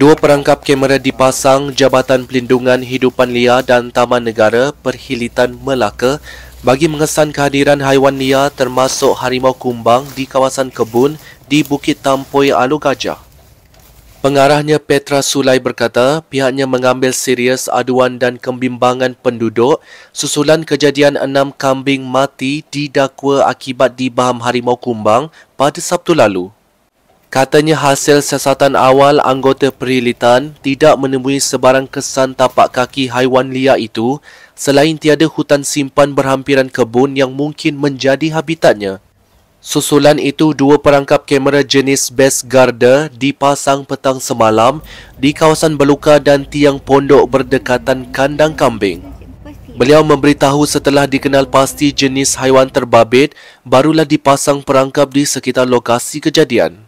Dua perangkap kamera dipasang Jabatan Pelindungan Hidupan Liar dan Taman Negara Perhilitan Melaka bagi mengesan kehadiran haiwan liar termasuk harimau kumbang di kawasan kebun di Bukit Tampoi Alu Gajah. Pengarahnya Petra Sulai berkata pihaknya mengambil serius aduan dan kembimbangan penduduk susulan kejadian enam kambing mati didakwa akibat dibaham harimau kumbang pada Sabtu lalu. Katanya hasil siasatan awal anggota perilitan tidak menemui sebarang kesan tapak kaki haiwan liar itu selain tiada hutan simpan berhampiran kebun yang mungkin menjadi habitatnya. Susulan itu dua perangkap kamera jenis Best Garda dipasang petang semalam di kawasan Beluka dan Tiang Pondok berdekatan kandang kambing. Beliau memberitahu setelah dikenal pasti jenis haiwan terbabit, barulah dipasang perangkap di sekitar lokasi kejadian.